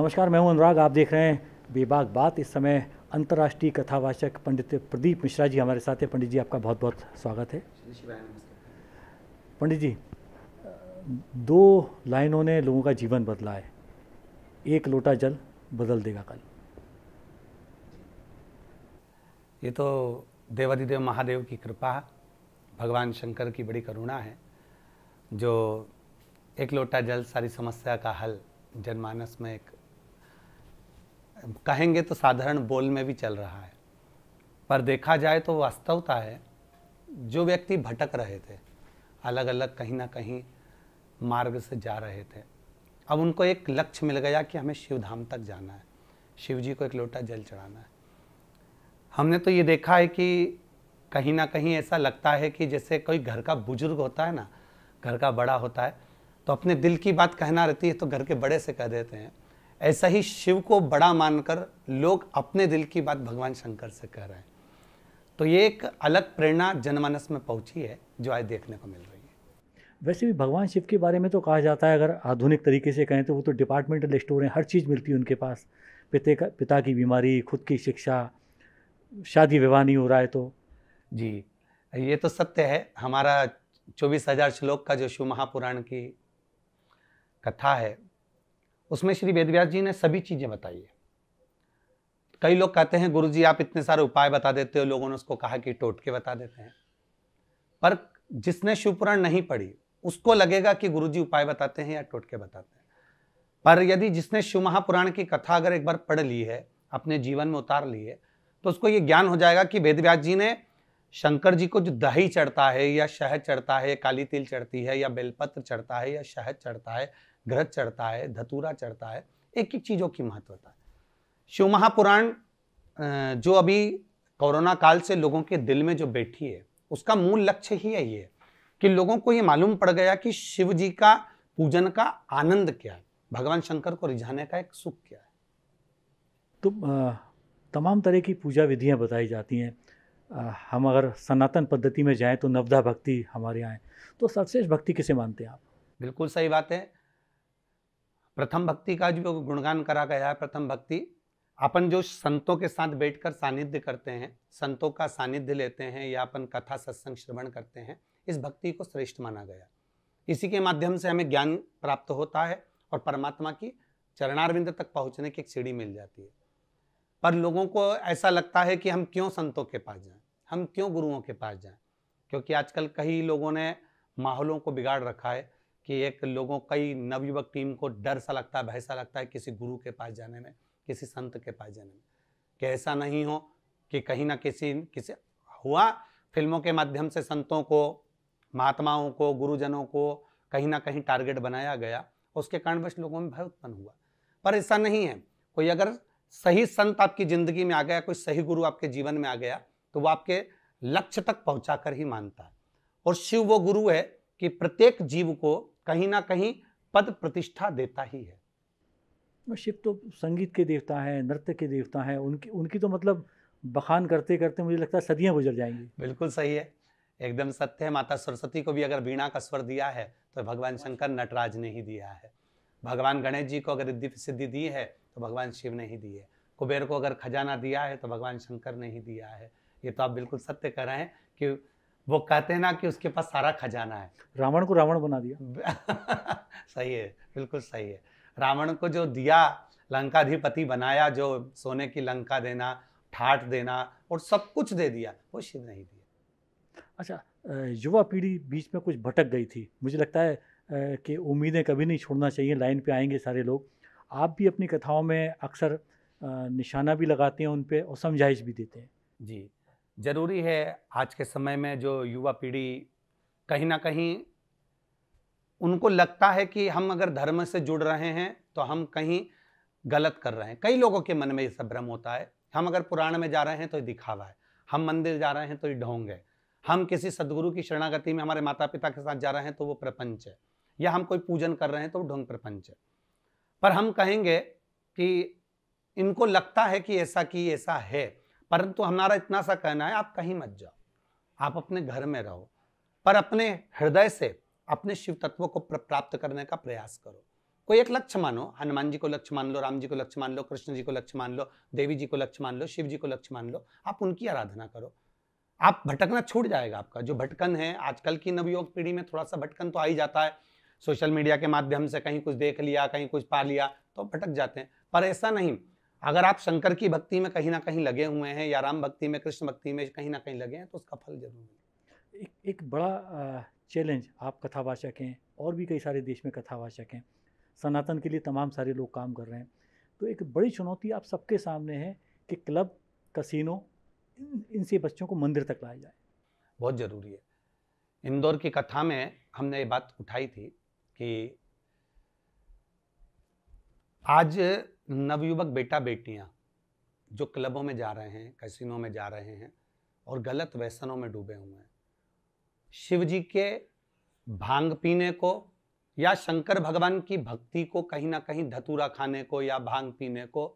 नमस्कार मैं हूं अनुराग आप देख रहे हैं बेबाग बात इस समय अंतर्राष्ट्रीय कथावाचक पंडित प्रदीप मिश्रा जी हमारे साथ हैं पंडित जी आपका बहुत बहुत स्वागत है पंडित जी दो लाइनों ने लोगों का जीवन बदला है एक लोटा जल बदल देगा कल ये तो देवाधिदेव महादेव की कृपा भगवान शंकर की बड़ी करुणा है जो एक लोटा जल सारी समस्या का हल जनमानस में एक कहेंगे तो साधारण बोल में भी चल रहा है पर देखा जाए तो वास्तवता है जो व्यक्ति भटक रहे थे अलग अलग कहीं ना कहीं मार्ग से जा रहे थे अब उनको एक लक्ष्य मिल गया कि हमें शिवधाम तक जाना है शिव जी को एक लोटा जल चढ़ाना है हमने तो ये देखा है कि कहीं ना कहीं ऐसा लगता है कि जैसे कोई घर का बुजुर्ग होता है ना घर का बड़ा होता है तो अपने दिल की बात कहना रहती है तो घर के बड़े से कह देते हैं ऐसा ही शिव को बड़ा मानकर लोग अपने दिल की बात भगवान शंकर से कह रहे हैं तो ये एक अलग प्रेरणा जनमानस में पहुंची है जो आज देखने को मिल रही है वैसे भी भगवान शिव के बारे में तो कहा जाता है अगर आधुनिक तरीके से कहें तो वो तो डिपार्टमेंटल स्टोर हैं हर चीज़ मिलती है उनके पास पिता का पिता की बीमारी खुद की शिक्षा शादी विवाह नहीं हो रहा है तो जी ये तो सत्य है हमारा चौबीस हजार श्लोक का जो शिव महापुराण की कथा है उसमें श्री वेदव्यास जी ने सभी चीज़ें बताई है कई लोग कहते हैं गुरु जी आप इतने सारे उपाय बता देते हो लोगों ने उसको कहा कि टोटके बता देते हैं पर जिसने शिवपुराण नहीं पढ़ी उसको लगेगा कि गुरु जी उपाय बताते हैं या टोटके बताते हैं पर यदि जिसने शिव महापुराण की कथा अगर एक बार पढ़ ली है अपने जीवन में उतार ली है तो उसको ये ज्ञान हो जाएगा कि वेदव्यास जी ने शंकर जी को जो दही चढ़ता है या शहद चढ़ता है काली तिल चढ़ती है या बेलपत्र चढ़ता है या शहद चढ़ता है ग्रह चढ़ता है धतूरा चढ़ता है एक एक चीज़ों की महत्वता है शिव महापुराण जो अभी कोरोना काल से लोगों के दिल में जो बैठी है उसका मूल लक्ष्य ही यही है कि लोगों को ये मालूम पड़ गया कि शिव जी का पूजन का आनंद क्या है भगवान शंकर को रिझाने का एक सुख क्या है तो तमाम तरह की पूजा विधियां बताई जाती हैं हम अगर सनातन पद्धति में जाएं तो नवदा भक्ति हमारे यहाँ तो सर्वश्रेष्ठ भक्ति किसे मानते हैं आप बिल्कुल सही बात है प्रथम भक्ति का जो गुणगान करा गया है प्रथम भक्ति अपन जो संतों के साथ बैठकर सानिध्य करते हैं संतों का सानिध्य लेते हैं या अपन कथा सत्संग श्रवण करते हैं इस भक्ति को श्रेष्ठ माना गया इसी के माध्यम से हमें ज्ञान प्राप्त होता है और परमात्मा की चरणारविंद तक पहुंचने की एक सीढ़ी मिल जाती है पर लोगों को ऐसा लगता है कि हम क्यों संतों के पास जाएं हम क्यों गुरुओं के पास जाएं क्योंकि आजकल कई लोगों ने माहौलों को बिगाड़ रखा है कि एक लोगों कई नवयुवक टीम को डर सा लगता है भय सा लगता है किसी गुरु के पास जाने में किसी संत के पास जाने में कि ऐसा नहीं हो कि कहीं ना किसी किसी हुआ फिल्मों के माध्यम से संतों को महात्माओं को गुरुजनों को कहीं ना कहीं टारगेट बनाया गया उसके कारणवश लोगों में भय उत्पन्न हुआ पर ऐसा नहीं है कोई अगर सही संत आपकी ज़िंदगी में आ गया कोई सही गुरु आपके जीवन में आ गया तो वो आपके लक्ष्य तक पहुंचा कर ही मानता है और शिव वो गुरु है कि प्रत्येक जीव को कहीं ना कहीं पद प्रतिष्ठा देता ही है शिव तो संगीत के देवता हैं नृत्य के देवता हैं उनकी उनकी तो मतलब बखान करते करते मुझे लगता है सदियां गुजर जाएंगी बिल्कुल सही है एकदम सत्य है माता सरस्वती को भी अगर वीणा का स्वर दिया है तो भगवान शंकर नटराज ने ही दिया है भगवान गणेश जी को अगर रिद्धि सिद्धि दी है तो भगवान शिव ने ही दी है कुबेर को अगर खजाना दिया है तो भगवान शंकर ने ही दिया है ये तो आप बिल्कुल सत्य कह रहे हैं कि वो कहते हैं ना कि उसके पास सारा खजाना है रावण को रावण बना दिया सही है बिल्कुल सही है रावण को जो दिया लंकाधिपति बनाया जो सोने की लंका देना ठाट देना और सब कुछ दे दिया वो शिव नहीं दिया अच्छा युवा पीढ़ी बीच में कुछ भटक गई थी मुझे लगता है कि उम्मीदें कभी नहीं छोड़ना चाहिए लाइन पे आएंगे सारे लोग आप भी अपनी कथाओं में अक्सर निशाना भी लगाते हैं उन पर और समझाइश भी देते हैं जी ज़रूरी है आज के समय में जो युवा पीढ़ी कहीं ना कहीं उनको लगता है कि हम अगर धर्म से जुड़ रहे हैं तो हम कहीं गलत कर रहे हैं कई लोगों के मन में ये सब भ्रम होता है हम अगर पुराण में जा रहे हैं तो ये दिखावा है हम मंदिर जा रहे हैं तो ये ढोंग है हम किसी सदगुरु की शरणागति में हमारे माता पिता के साथ जा रहे हैं तो वो प्रपंच है या हम कोई पूजन कर रहे हैं तो वो ढोंग प्रपंच है पर हम कहेंगे कि इनको लगता है कि ऐसा कि ऐसा है परंतु हमारा इतना सा कहना है आप कहीं मत जाओ आप अपने घर में रहो पर अपने हृदय से अपने शिव तत्व को प्राप्त करने का प्रयास करो कोई एक लक्ष्य मानो हनुमान जी को लक्ष्य मान लो राम जी को लक्ष्य मान लो कृष्ण जी को लक्ष्य मान लो देवी जी को लक्ष्य मान लो शिव जी को लक्ष्य मान लो आप उनकी आराधना करो आप भटकना छूट जाएगा आपका जो भटकन है आजकल की नवयुवक पीढ़ी में थोड़ा सा भटकन तो आ ही जाता है सोशल मीडिया के माध्यम से कहीं कुछ देख लिया कहीं कुछ पा लिया तो भटक जाते हैं पर ऐसा नहीं अगर आप शंकर की भक्ति में कहीं ना कहीं लगे हुए हैं या राम भक्ति में कृष्ण भक्ति में कहीं ना कहीं लगे हैं तो उसका फल जरूर मिले एक, एक बड़ा चैलेंज आप कथावाचक हैं और भी कई सारे देश में कथावाचक हैं सनातन के लिए तमाम सारे लोग काम कर रहे हैं तो एक बड़ी चुनौती आप सबके सामने है कि क्लब कसिनो इन, इनसे बच्चों को मंदिर तक लाया जाए बहुत ज़रूरी है इंदौर की कथा में हमने ये बात उठाई थी कि आज नवयुवक बेटा बेटियाँ जो क्लबों में जा रहे हैं कैसीनो में जा रहे हैं और गलत व्यसनों में डूबे हुए हैं शिव जी के भांग पीने को या शंकर भगवान की भक्ति को कहीं ना कहीं धतूरा खाने को या भांग पीने को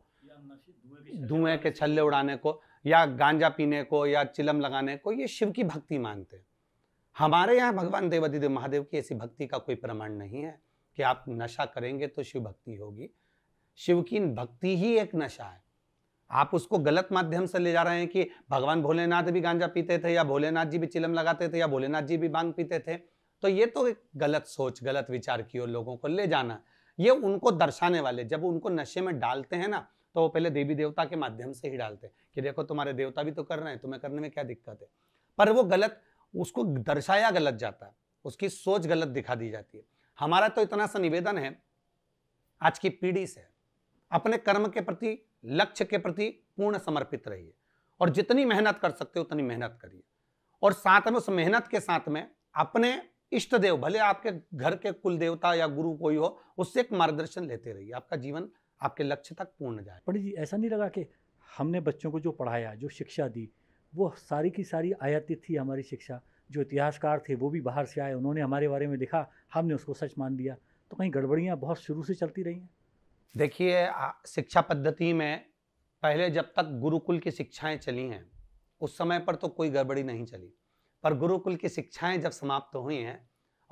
धुएं के छल्ले उड़ाने को या गांजा पीने को या चिलम लगाने को ये शिव की भक्ति मानते हैं हमारे यहाँ भगवान देवादिदेव महादेव की ऐसी भक्ति का कोई प्रमाण नहीं है कि आप नशा करेंगे तो शिव भक्ति होगी शिव की भक्ति ही एक नशा है आप उसको गलत माध्यम से ले जा रहे हैं कि भगवान भोलेनाथ भी गांजा पीते थे या भोलेनाथ जी भी चिलम लगाते थे या भोलेनाथ जी भी बांग पीते थे तो ये तो एक गलत सोच गलत विचार की ओर लोगों को ले जाना ये उनको दर्शाने वाले जब उनको नशे में डालते हैं ना तो वो पहले देवी देवता के माध्यम से ही डालते हैं कि देखो तुम्हारे देवता भी तो कर रहे हैं तुम्हें करने में क्या दिक्कत है पर वो गलत उसको दर्शाया गलत जाता है उसकी सोच गलत दिखा दी जाती है हमारा तो इतना सा निवेदन है आज की पीढ़ी से अपने कर्म के प्रति लक्ष्य के प्रति पूर्ण समर्पित रहिए और जितनी मेहनत कर सकते हो उतनी मेहनत करिए और साथ में उस मेहनत के साथ में अपने इष्ट देव भले आपके घर के कुल देवता या गुरु कोई हो उससे एक मार्गदर्शन लेते रहिए आपका जीवन आपके लक्ष्य तक पूर्ण जाए पंडित जी ऐसा नहीं लगा कि हमने बच्चों को जो पढ़ाया जो शिक्षा दी वो सारी की सारी आयातित थी हमारी शिक्षा जो इतिहासकार थे वो भी बाहर से आए उन्होंने हमारे बारे में लिखा हमने उसको सच मान लिया तो कहीं गड़बड़ियाँ बहुत शुरू से चलती रही हैं देखिए शिक्षा पद्धति में पहले जब तक गुरुकुल की शिक्षाएं चली हैं उस समय पर तो कोई गड़बड़ी नहीं चली पर गुरुकुल की शिक्षाएं जब समाप्त हुई हैं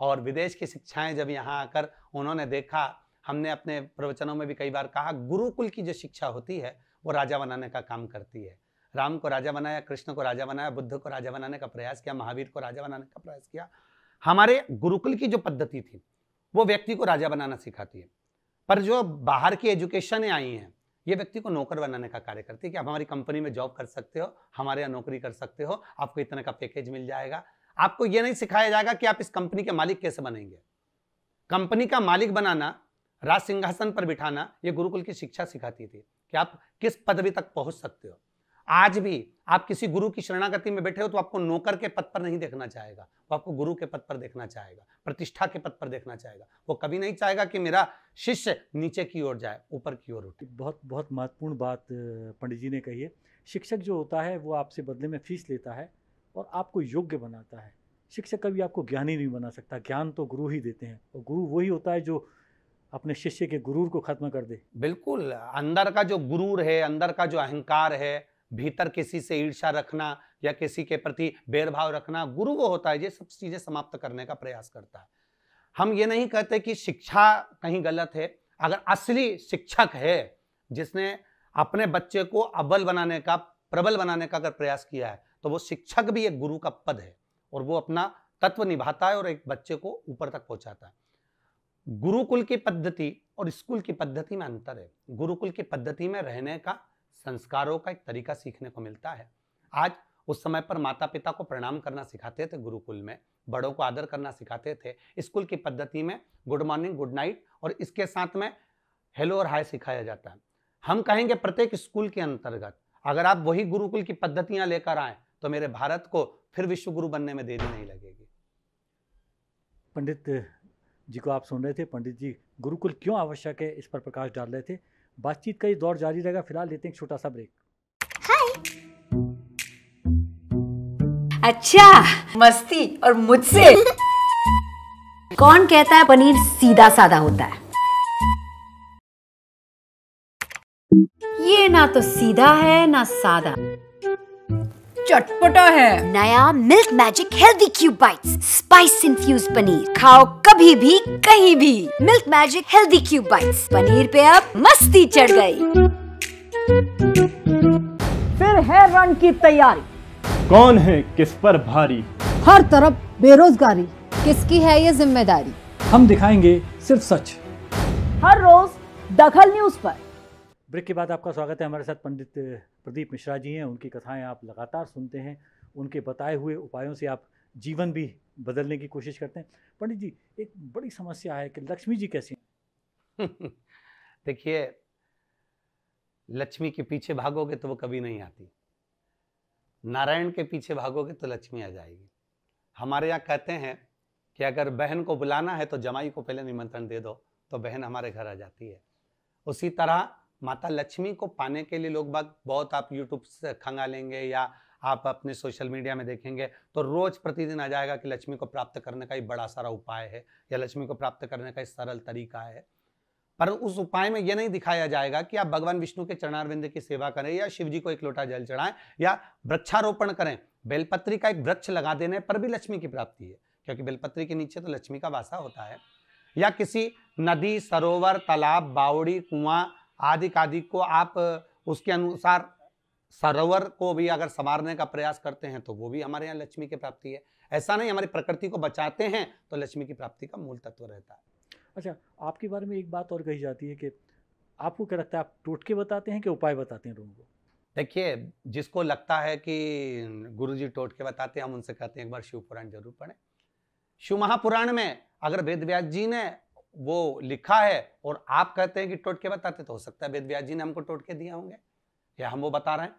और विदेश की शिक्षाएं जब यहाँ आकर उन्होंने देखा हमने अपने प्रवचनों में भी कई बार कहा गुरुकुल की जो शिक्षा होती है वो राजा बनाने का काम करती है राम को राजा बनाया कृष्ण को राजा बनाया बुद्ध को राजा बनाने का प्रयास किया महावीर को राजा बनाने का प्रयास किया हमारे गुरुकुल की जो पद्धति थी वो व्यक्ति को राजा बनाना सिखाती है पर जो बाहर की एजुकेशन आई हैं ये व्यक्ति को नौकर बनाने का कार्य करती है कि आप हमारी कंपनी में जॉब कर सकते हो हमारे यहाँ नौकरी कर सकते हो आपको इतना का पैकेज मिल जाएगा आपको ये नहीं सिखाया जाएगा कि आप इस कंपनी के मालिक कैसे बनेंगे कंपनी का मालिक बनाना राज सिंहासन पर बिठाना ये गुरुकुल की शिक्षा सिखाती थी कि आप किस पदवी तक पहुंच सकते हो आज भी आप किसी गुरु की शरणागति में बैठे हो तो आपको नौकर के पद पर नहीं देखना चाहेगा वो आपको गुरु के पद पर देखना चाहेगा प्रतिष्ठा के पद पर देखना चाहेगा वो कभी नहीं चाहेगा कि मेरा शिष्य नीचे की ओर जाए ऊपर की ओर उठे बहुत बहुत महत्वपूर्ण बात पंडित जी ने कही है शिक्षक जो होता है वो आपसे बदले में फीस लेता है और आपको योग्य बनाता है शिक्षक कभी आपको ज्ञानी नहीं बना सकता ज्ञान तो गुरु ही देते हैं और गुरु वही होता है जो अपने शिष्य के गुरूर को खत्म कर दे बिल्कुल अंदर का जो गुरूर है अंदर का जो अहंकार है भीतर किसी से ईर्षा रखना या किसी के प्रति भेदभाव रखना गुरु वो होता है ये सब चीज़ें समाप्त करने का प्रयास करता है हम ये नहीं कहते कि शिक्षा कहीं गलत है अगर असली शिक्षक है जिसने अपने बच्चे को अव्वल बनाने का प्रबल बनाने का अगर प्रयास किया है तो वो शिक्षक भी एक गुरु का पद है और वो अपना तत्व निभाता है और एक बच्चे को ऊपर तक पहुंचाता है गुरुकुल की पद्धति और स्कूल की पद्धति में अंतर है गुरुकुल की पद्धति में रहने का संस्कारों का एक तरीका सीखने को मिलता है आज उस समय पर माता पिता को प्रणाम करना सिखाते थे गुरुकुल में बड़ों को आदर करना सिखाते थे स्कूल की पद्धति में गुड मॉर्निंग गुड नाइट और इसके साथ में हेलो और हाय सिखाया जाता है हम कहेंगे प्रत्येक स्कूल के अंतर्गत अगर आप वही गुरुकुल की पद्धतियां लेकर आए तो मेरे भारत को फिर विश्व गुरु बनने में देरी नहीं लगेगी पंडित जी को आप सुन रहे थे पंडित जी गुरुकुल क्यों आवश्यक है इस पर प्रकाश डाल रहे थे बातचीत का ये दौर जारी रहेगा फिलहाल लेते हैं एक छोटा सा ब्रेक हाय अच्छा मस्ती और मुझसे कौन कहता है पनीर सीधा साधा होता है ये ना तो सीधा है ना सादा चटपटा है नया milk magic healthy cube bites spice infuse paneer खाओ कभी भी कहीं भी milk magic healthy cube bites paneer पे अब मस्ती चढ़ गई फिर है रन की तैयारी कौन है किस पर भारी हर तरफ बेरोजगारी किसकी है ये जिम्मेदारी हम दिखाएंगे सिर्फ सच हर रोज दखल न्यूज पर ब्रेक के बाद आपका स्वागत है हमारे साथ पंडित प्रदीप मिश्रा जी हैं उनकी कथाएं आप लगातार सुनते हैं उनके बताए हुए उपायों से आप जीवन भी बदलने की कोशिश करते हैं पंडित जी एक बड़ी समस्या है कि लक्ष्मी जी कैसी हैं देखिए लक्ष्मी के पीछे भागोगे तो वो कभी नहीं आती नारायण के पीछे भागोगे तो लक्ष्मी आ जाएगी हमारे यहाँ कहते हैं कि अगर बहन को बुलाना है तो जमाई को पहले निमंत्रण दे दो तो बहन हमारे घर आ जाती है उसी तरह माता लक्ष्मी को पाने के लिए लोग बात बहुत आप यूट्यूब से खंगालेंगे या आप अपने सोशल मीडिया में देखेंगे तो रोज प्रतिदिन आ जाएगा कि लक्ष्मी को प्राप्त करने का ही बड़ा सारा उपाय है या लक्ष्मी को प्राप्त करने का ही सरल तरीका है पर उस उपाय में यह नहीं दिखाया जाएगा कि आप भगवान विष्णु के चरणारविंद की सेवा करें या शिव जी को एक लोटा जल चढ़ाएं या वृक्षारोपण करें बेलपत्री का एक वृक्ष लगा देने पर भी लक्ष्मी की प्राप्ति है क्योंकि बेलपत्री के नीचे तो लक्ष्मी का वासा होता है या किसी नदी सरोवर तालाब बावड़ी कुआं आदि आदि को आप उसके अनुसार सरोवर को भी अगर संवारने का प्रयास करते हैं तो वो भी हमारे यहाँ लक्ष्मी की प्राप्ति है ऐसा नहीं हमारी प्रकृति को बचाते हैं तो लक्ष्मी की प्राप्ति का मूल तत्व रहता है अच्छा आपके बारे में एक बात और कही जाती है कि आपको क्या लगता है आप टोटके बताते हैं कि उपाय बताते हैं लोगों को देखिए जिसको लगता है कि गुरु जी टोटके बताते हैं हम उनसे कहते हैं एक बार शिव पुराण जरूर पढ़ें शिव महापुराण में अगर वेद जी ने वो लिखा है और आप कहते हैं कि टोटके बताते तो हो सकता है वेद व्यास जी ने हमको टोटके के दिए होंगे या हम वो बता रहे हैं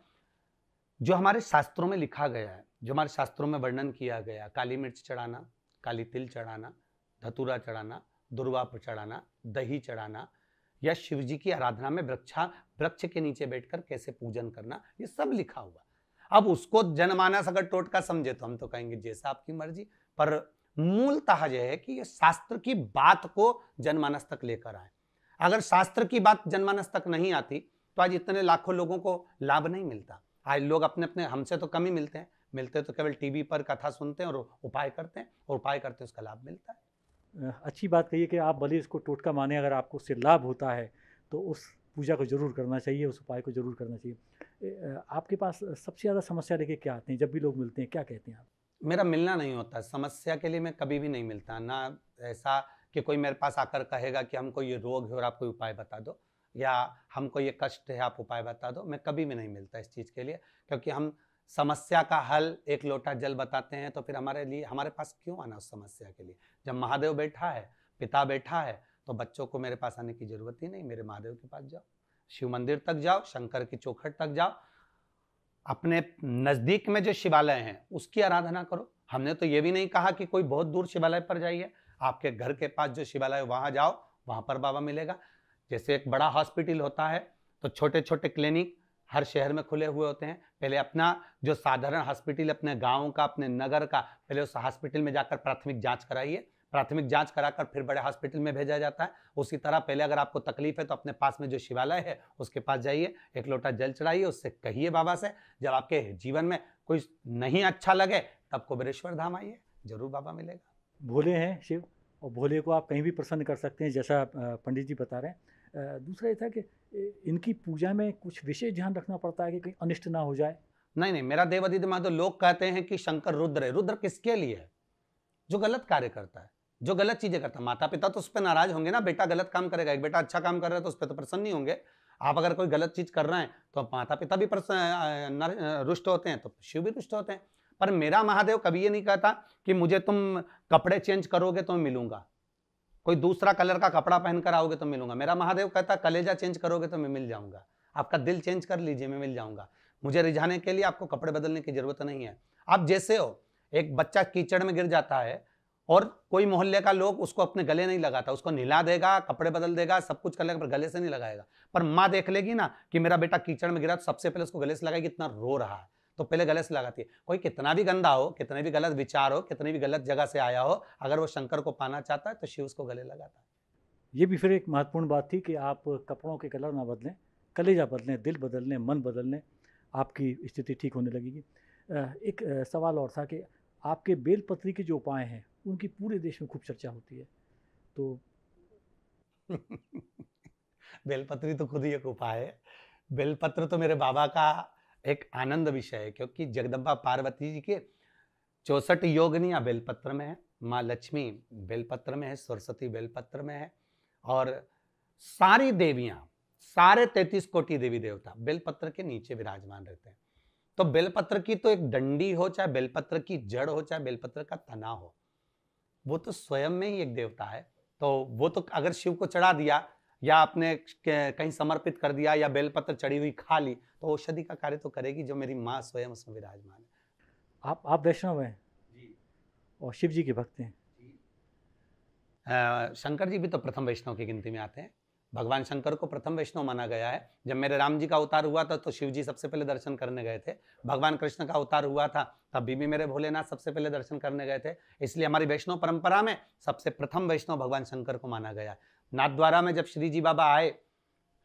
जो हमारे शास्त्रों में लिखा गया है जो हमारे शास्त्रों में वर्णन किया गया काली मिर्च चढ़ाना काली तिल चढ़ाना धतूरा चढ़ाना दुर्वा पर चढ़ाना दही चढ़ाना या शिव जी की आराधना में वृक्षा वृक्ष के नीचे बैठकर कैसे पूजन करना ये सब लिखा हुआ अब उसको जनमानस अगर टोटका समझे तो हम तो कहेंगे जैसा आपकी मर्जी पर मूलतः यह है कि ये शास्त्र की बात को जनमानस तक लेकर आए अगर शास्त्र की बात जनमानस तक नहीं आती तो आज इतने लाखों लोगों को लाभ नहीं मिलता आज लोग अपने अपने हमसे तो कम ही मिलते हैं मिलते तो केवल टीवी पर कथा सुनते हैं और उपाय करते हैं और उपाय करते हैं उसका लाभ मिलता है अच्छी बात कही कि आप भले इसको टोटका माने अगर आपको उससे लाभ होता है तो उस पूजा को जरूर करना चाहिए उस उपाय को जरूर करना चाहिए आपके पास सबसे ज़्यादा समस्या लेके क्या आते हैं जब भी लोग मिलते हैं क्या कहते हैं आप मेरा मिलना नहीं होता समस्या के लिए मैं कभी भी नहीं मिलता ना ऐसा कि कोई मेरे पास आकर कहेगा कि हमको ये रोग है और आप कोई उपाय बता दो या हमको ये कष्ट है आप उपाय बता दो मैं कभी भी नहीं मिलता इस चीज़ के लिए क्योंकि हम समस्या का हल एक लोटा जल बताते हैं तो फिर हमारे लिए हमारे पास क्यों आना उस समस्या के लिए जब महादेव बैठा है पिता बैठा है तो बच्चों को मेरे पास आने की जरूरत ही नहीं मेरे महादेव के पास जाओ शिव मंदिर तक जाओ शंकर की चौखट तक जाओ अपने नज़दीक में जो शिवालय हैं उसकी आराधना करो हमने तो ये भी नहीं कहा कि कोई बहुत दूर शिवालय पर जाइए आपके घर के पास जो शिवालय वहाँ जाओ वहाँ पर बाबा मिलेगा जैसे एक बड़ा हॉस्पिटल होता है तो छोटे छोटे क्लिनिक हर शहर में खुले हुए होते हैं पहले अपना जो साधारण हॉस्पिटल अपने गाँव का अपने नगर का पहले उस हॉस्पिटल में जाकर प्राथमिक जाँच कराइए प्राथमिक जांच कराकर फिर बड़े हॉस्पिटल में भेजा जाता है उसी तरह पहले अगर आपको तकलीफ है तो अपने पास में जो शिवालय है उसके पास जाइए एक लोटा जल चढ़ाइए उससे कहिए बाबा से जब आपके जीवन में कुछ नहीं अच्छा लगे तब कोबरेश्वर धाम आइए जरूर बाबा मिलेगा भोले हैं शिव और भोले को आप कहीं भी प्रसन्न कर सकते हैं जैसा पंडित जी बता रहे हैं दूसरा ये था कि इनकी पूजा में कुछ विशेष ध्यान रखना पड़ता है कि कहीं अनिष्ट ना हो जाए नहीं नहीं मेरा देवादी दिमाग तो लोग कहते हैं कि शंकर रुद्र है रुद्र किसके लिए है जो गलत कार्य करता है जो गलत चीजें करता माता पिता तो उस पर नाराज होंगे ना बेटा गलत काम करेगा एक बेटा अच्छा काम कर रहा है तो उस पर तो प्रसन्न नहीं होंगे आप अगर कोई गलत चीज कर रहे हैं तो माता पिता भी प्रसन्न रुष्ट होते हैं तो शिव भी रुष्ट होते हैं पर मेरा महादेव कभी ये नहीं कहता कि मुझे तुम कपड़े चेंज करोगे तो मैं मिलूंगा कोई दूसरा कलर का कपड़ा पहनकर आओगे तो मिलूंगा मेरा महादेव कहता कलेजा चेंज करोगे तो मैं मिल जाऊंगा आपका दिल चेंज कर लीजिए मैं मिल जाऊंगा मुझे रिझाने के लिए आपको कपड़े बदलने की जरूरत नहीं है आप जैसे हो एक बच्चा कीचड़ में गिर जाता है और कोई मोहल्ले का लोग उसको अपने गले नहीं लगाता उसको नीला देगा कपड़े बदल देगा सब कुछ कर लेगा पर गले से नहीं लगाएगा पर माँ देख लेगी ना कि मेरा बेटा कीचड़ में गिरा तो सबसे पहले उसको गले से लगाएगी इतना रो रहा है तो पहले गले से लगाती है कोई कितना भी गंदा हो कितने भी गलत विचार हो कितने भी गलत जगह से आया हो अगर वो शंकर को पाना चाहता है तो शिव उसको गले लगाता है ये भी फिर एक महत्वपूर्ण बात थी कि आप कपड़ों के कलर ना बदलें कलेजा बदलें दिल बदलने मन बदलने आपकी स्थिति ठीक होने लगेगी एक सवाल और था कि आपके बेलपत्री के जो उपाय हैं उनकी पूरे देश में खूब चर्चा होती है तो बेलपत्री तो खुद ही एक उपाय है बेलपत्र तो मेरे बाबा का एक आनंद विषय है क्योंकि जगदम्बा पार्वती जी के चौसठ योगनिया बेलपत्र में है माँ लक्ष्मी बेलपत्र में है सरस्वती बेलपत्र में है और सारी देवियाँ सारे तैतीस कोटि देवी देवता बेलपत्र के नीचे विराजमान रहते हैं तो बेलपत्र की तो एक डंडी हो चाहे बेलपत्र की जड़ हो चाहे बेलपत्र का तना हो वो तो स्वयं में ही एक देवता है तो वो तो अगर शिव को चढ़ा दिया या आपने कहीं समर्पित कर दिया या बेलपत्र चढ़ी हुई खा ली तो औषधि का कार्य तो करेगी जो मेरी माँ स्वयं उसमें विराजमान है आप आप वैष्णव हैं और शिव जी के भक्त हैं शंकर जी भी तो प्रथम वैष्णव की गिनती में आते हैं भगवान शंकर को प्रथम वैष्णव माना गया है जब मेरे राम जी का अवतार हुआ था तो शिव जी सबसे पहले दर्शन करने गए थे भगवान कृष्ण का अवतार हुआ था तब भी मेरे भोलेनाथ सबसे पहले दर्शन करने गए थे इसलिए हमारी वैष्णव परंपरा में सबसे प्रथम वैष्णव भगवान शंकर को माना गया नाथद्वारा में जब श्री जी बाबा आए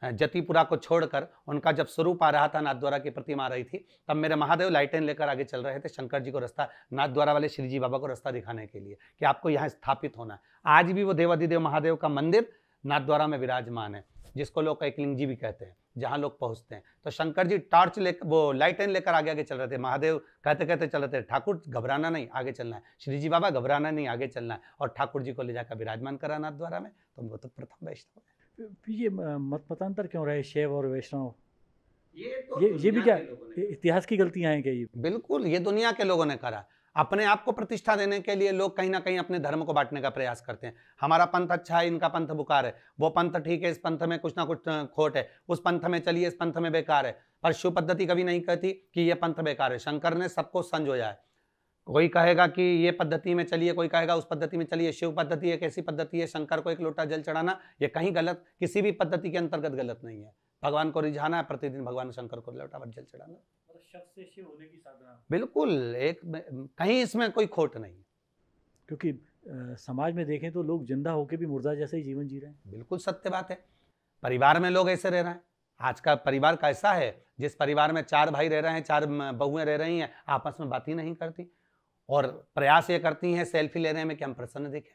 जतिपुरा को छोड़कर उनका जब स्वरूप आ रहा था नाथद्वारा की प्रतिमा आ रही थी तब मेरे महादेव लाइटेन लेकर आगे चल रहे थे शंकर जी को रास्ता नाथद्वारा वाले श्री जी बाबा को रास्ता दिखाने के लिए कि आपको यहाँ स्थापित होना आज भी वो देवाधिदेव महादेव का मंदिर नाथद्वारा में विराजमान है जिसको लोग एकलिंग जी भी कहते हैं जहाँ लोग पहुँचते हैं तो शंकर जी टॉर्च ले वो लाइटें लेकर आगे आगे चल रहे थे महादेव कहते कहते चल रहे थे ठाकुर घबराना नहीं आगे चलना है श्री जी बाबा घबराना नहीं आगे चलना है और ठाकुर जी को ले जाकर विराजमान करा नाथ द्वारा में तो वो तो प्रथम वैष्णव है ये मत मतांतर क्यों रहे शैव और वैष्णव ये तो ये, ये भी क्या इतिहास की गलतियां हैं क्या ये बिल्कुल ये दुनिया के लोगों ने करा अपने आप को प्रतिष्ठा देने के लिए लोग कहीं ना कहीं अपने धर्म को बांटने का प्रयास करते हैं हमारा पंथ अच्छा है इनका पंथ बुकार है वो पंथ ठीक है इस पंथ में कुछ ना कुछ खोट है उस पंथ में चलिए इस पंथ में बेकार है पर शिव पद्धति कभी नहीं कहती कि ये पंथ बेकार है शंकर ने सबको संजोया है कोई कहेगा कि ये पद्धति में चलिए कोई कहेगा उस पद्धति में चलिए शिव पद्धति एक ऐसी पद्धति है शंकर को एक लोटा जल चढ़ाना ये कहीं गलत किसी भी पद्धति के अंतर्गत गलत नहीं है भगवान को रिझाना है प्रतिदिन भगवान शंकर को लोटा जल चढ़ाना शख्स से शिव होने की साधना बिल्कुल एक कहीं इसमें कोई खोट नहीं क्योंकि आ, समाज में देखें तो लोग जिंदा होकर भी मुर्दा जैसे ही जीवन जी रहे हैं बिल्कुल सत्य बात है परिवार में लोग ऐसे रह रहे हैं आज का परिवार कैसा है जिस परिवार में चार भाई रह रहे हैं चार बहुएं रह रही हैं आपस में बात ही नहीं करती और प्रयास ये करती हैं सेल्फी लेने में कि हम प्रसन्न दिखें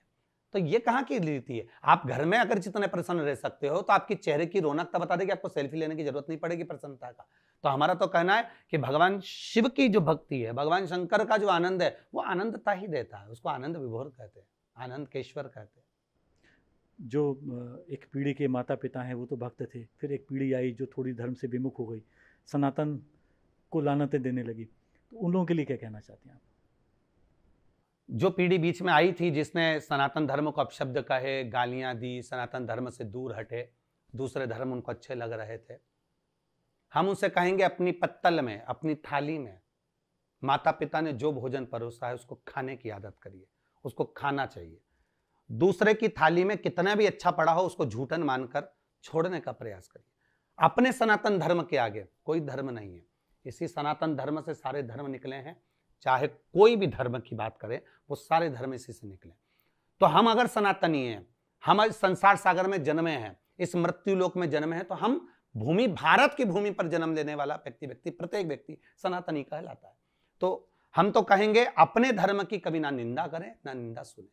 तो ये कहाँ की रीति है आप घर में अगर जितने प्रसन्न रह सकते हो तो आपके चेहरे की रौनकता बता देगी आपको सेल्फी लेने की जरूरत नहीं पड़ेगी प्रसन्नता का तो हमारा तो कहना है कि भगवान शिव की जो भक्ति है भगवान शंकर का जो आनंद है वो आनंदता ही देता है उसको आनंद विभोर कहते हैं आनंद केश्वर कहते हैं जो एक पीढ़ी के माता पिता हैं वो तो भक्त थे फिर एक पीढ़ी आई जो थोड़ी धर्म से विमुख हो गई सनातन को लानतें देने लगी तो उन लोगों के लिए क्या कहना चाहते हैं आप जो पीढ़ी बीच में आई थी जिसने सनातन धर्म को अपशब्द कहे गालियाँ दी सनातन धर्म से दूर हटे दूसरे धर्म उनको अच्छे लग रहे थे हम उनसे कहेंगे अपनी पत्तल में अपनी थाली में माता पिता ने जो भोजन परोसा है उसको खाने की आदत करिए उसको खाना चाहिए दूसरे की थाली में कितना भी अच्छा पड़ा हो उसको झूठन मानकर छोड़ने का प्रयास करिए अपने सनातन धर्म के आगे कोई धर्म नहीं है इसी सनातन धर्म से सारे धर्म निकले हैं चाहे कोई भी धर्म की बात करें वो सारे धर्म इसी से निकले तो हम अगर सनातनी हैं हम संसार सागर में जन्मे हैं इस मृत्यु लोक में जन्मे हैं तो हम भूमि भारत की भूमि पर जन्म लेने वाला व्यक्ति व्यक्ति प्रत्येक व्यक्ति सनातनी कहलाता है तो हम तो कहेंगे अपने धर्म की कभी ना निंदा करें ना निंदा सुने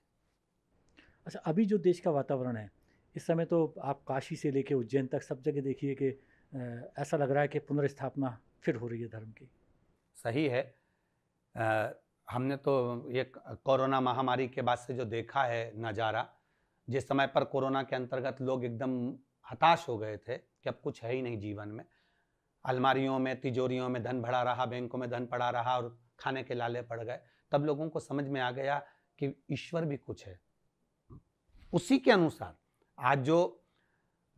अच्छा अभी जो देश का वातावरण है इस समय तो आप काशी से लेके उज्जैन तक सब जगह देखिए कि ऐसा लग रहा है कि पुनर्स्थापना फिर हो रही है धर्म की सही है हमने तो ये कोरोना महामारी के बाद से जो देखा है नज़ारा जिस समय पर कोरोना के अंतर्गत लोग एकदम हताश हो गए थे कि अब कुछ है ही नहीं जीवन में अलमारियों में तिजोरियों में धन भरा रहा बैंकों में धन पड़ा रहा और खाने के लाले पड़ गए तब लोगों को समझ में आ गया कि ईश्वर भी कुछ है उसी के अनुसार आज जो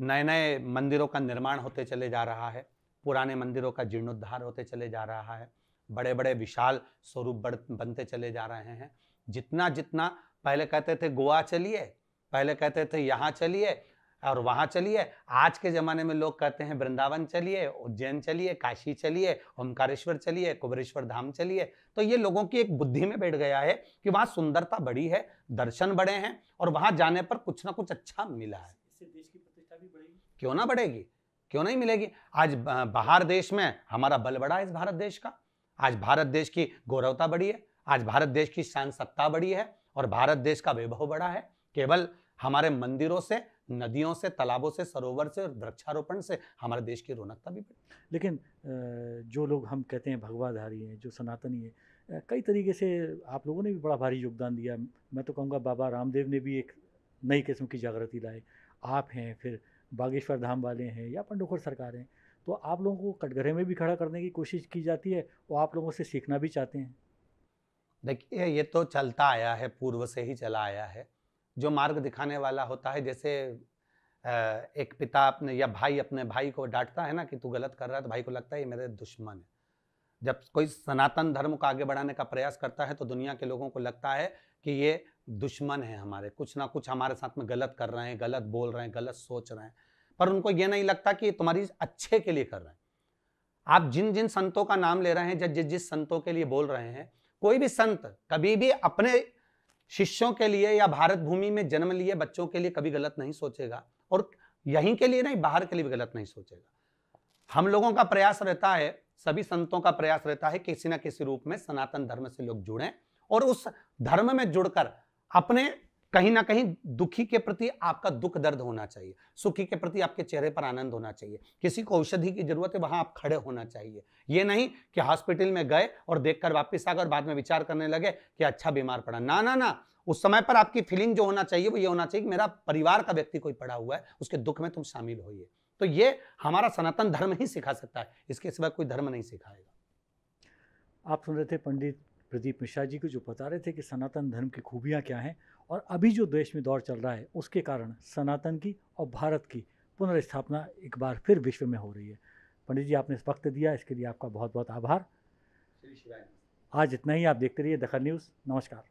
नए नए मंदिरों का निर्माण होते चले जा रहा है पुराने मंदिरों का जीर्णोद्धार होते चले जा रहा है बड़े बड़े विशाल स्वरूप बनते चले जा रहे हैं जितना जितना पहले कहते थे गोवा चलिए पहले कहते थे यहाँ चलिए और वहाँ चलिए आज के ज़माने में लोग कहते हैं वृंदावन चलिए उज्जैन चलिए काशी चलिए ओमकारेश्वर चलिए कुबरेश्वर धाम चलिए तो ये लोगों की एक बुद्धि में बैठ गया है कि वहाँ सुंदरता बड़ी है दर्शन बड़े हैं और वहाँ जाने पर कुछ ना कुछ अच्छा मिला है देश की प्रतिष्ठा भी बढ़ेगी क्यों ना बढ़ेगी क्यों नहीं मिलेगी आज बाहर देश में हमारा बल बढ़ा है इस भारत देश का आज भारत देश की गौरवता बढ़ी है आज भारत देश की शान सत्ता बढ़ी है और भारत देश का वैभव बढ़ा है केवल हमारे मंदिरों से नदियों से तालाबों से सरोवर से और वृक्षारोपण से हमारे देश की रौनकता भी बढ़ी लेकिन जो लोग हम कहते हैं भगवाधारी हैं जो सनातनी है कई तरीके से आप लोगों ने भी बड़ा भारी योगदान दिया मैं तो कहूँगा बाबा रामदेव ने भी एक नई किस्म की जागृति लाई आप हैं फिर बागेश्वर धाम वाले हैं या पंडोखर सरकार हैं तो आप लोगों को कटघरे में भी खड़ा करने की कोशिश की जाती है और आप लोगों से सीखना भी चाहते हैं देखिए ये तो चलता आया है पूर्व से ही चला आया है जो मार्ग दिखाने वाला होता है जैसे एक पिता अपने या भाई अपने भाई को डांटता है ना कि तू गलत कर रहा है तो भाई को लगता है ये मेरे दुश्मन है जब कोई सनातन धर्म को आगे बढ़ाने का प्रयास करता है तो दुनिया के लोगों को लगता है कि ये दुश्मन है हमारे कुछ ना कुछ हमारे साथ में गलत कर रहे हैं गलत बोल रहे हैं गलत सोच रहे हैं पर उनको यह नहीं लगता कि तुम्हारी अच्छे के लिए कर रहे हैं आप जिन जिन संतों का नाम ले रहे हैं जिस जिस संतों के लिए बोल रहे हैं कोई भी संत कभी भी अपने शिष्यों के लिए या भारत भूमि में जन्म लिए बच्चों के लिए कभी गलत नहीं सोचेगा और यहीं के लिए नहीं बाहर के लिए भी गलत नहीं सोचेगा हम लोगों का प्रयास रहता है सभी संतों का प्रयास रहता है किसी ना किसी रूप में सनातन धर्म से लोग जुड़ें और उस धर्म में जुड़कर अपने कहीं ना कहीं दुखी के प्रति आपका दुख दर्द होना चाहिए सुखी के प्रति आपके चेहरे पर आनंद होना चाहिए किसी को औषधि की जरूरत है वहां आप खड़े होना चाहिए ये नहीं कि हॉस्पिटल में गए और देखकर वापस आकर बाद में विचार करने लगे कि अच्छा बीमार पड़ा ना ना ना उस समय पर आपकी फीलिंग जो होना चाहिए वो ये होना चाहिए कि मेरा परिवार का व्यक्ति कोई पड़ा हुआ है उसके दुख में तुम शामिल होइए तो ये हमारा सनातन धर्म ही सिखा सकता है इसके सिवा कोई धर्म नहीं सिखाएगा आप सुन रहे थे पंडित प्रदीप मिश्रा जी को जो बता रहे थे कि सनातन धर्म की खूबियाँ क्या हैं और अभी जो देश में दौर चल रहा है उसके कारण सनातन की और भारत की पुनर्स्थापना एक बार फिर विश्व में हो रही है पंडित जी आपने इस वक्त दिया इसके लिए आपका बहुत बहुत आभार आज इतना ही आप देखते रहिए दखल न्यूज़ नमस्कार